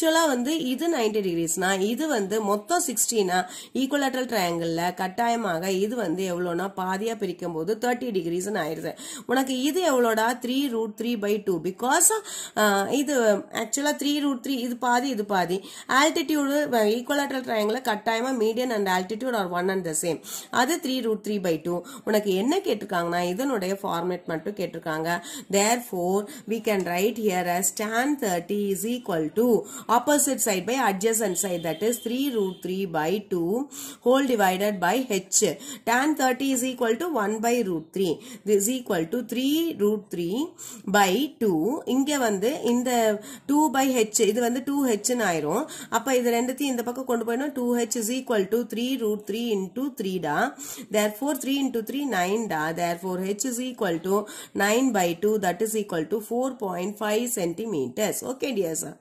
ஆக்சுவலா வந்து இது நைன்டி டிகிரிஸ்னா இது வந்து மொத்தம் சிக்ஸ்டீனா ஈக்குவலேட்டல் ட்ரையாங்கிள் கட்டாயமாக இது வந்து எவ்வளோனா பாதியா பிரிக்கும் போது தேர்ட்டி டிகிரிஸ்னு ஆயிடுது உனக்கு இது எவ்வளோடா three root three by two because இது ஆக்சுவலா த்ரீ ரூட் த்ரீ இது பாதி இது பாதி ஆல்டிடியூடு ஈக்குவலேட்டல் ட்ரையாங்கிள் கட்டாயமாக median and altitude are one and the same அது three root three by two உனக்கு என்ன கேட்டிருக்காங்கன்னா இதனுடைய ஃபார்மேட் மட்டும் கேட்டிருக்காங்க therefore we can write here stand thirty is equal to opposite side by adjacent side that is 3 root 3 by 2 whole divided by h. Tan 30 is equal to 1 by root 3. This is equal to 3 root 3 by 2. இங்க வந்து இந்த 2 by h இது வந்து 2h ஆயிரும் அப்ப இது ரெண்டுத்தையும் இந்த பக்கம் கொண்டு போயிடும் 2h is equal to 3 root 3 into 3 da therefore 3 into 3 9 da therefore h is equal to 9 by 2 that is equal to 4.5 centimeters okay dear sir